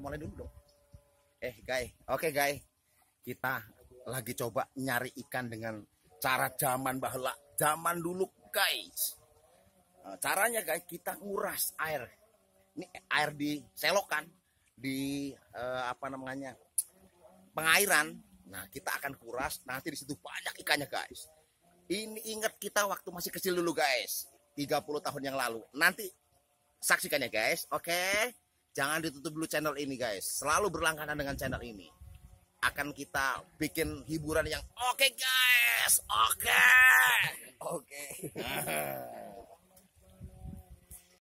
mulai dulu dong eh guys oke okay, guys kita lagi coba nyari ikan dengan cara zaman bahla zaman dulu guys eh, caranya guys kita nguras air ini air di selokan di eh, apa namanya pengairan nah kita akan kuras nanti di situ banyak ikannya guys ini ingat kita waktu masih kecil dulu guys 30 tahun yang lalu nanti saksikan ya guys oke okay? Jangan ditutup dulu channel ini guys. Selalu berlangganan dengan channel ini. Akan kita bikin hiburan yang oke okay, guys. Oke. Okay. Oke. Okay. Nah.